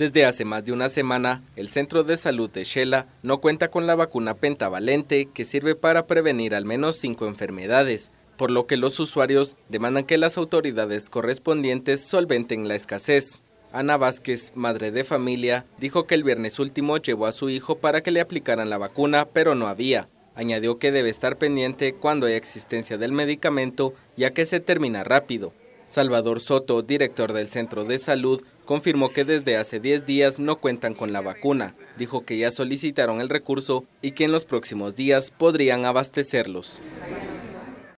Desde hace más de una semana, el Centro de Salud de Shela no cuenta con la vacuna pentavalente que sirve para prevenir al menos cinco enfermedades, por lo que los usuarios demandan que las autoridades correspondientes solventen la escasez. Ana Vázquez, madre de familia, dijo que el viernes último llevó a su hijo para que le aplicaran la vacuna, pero no había. Añadió que debe estar pendiente cuando haya existencia del medicamento, ya que se termina rápido. Salvador Soto, director del Centro de Salud, confirmó que desde hace 10 días no cuentan con la vacuna. Dijo que ya solicitaron el recurso y que en los próximos días podrían abastecerlos.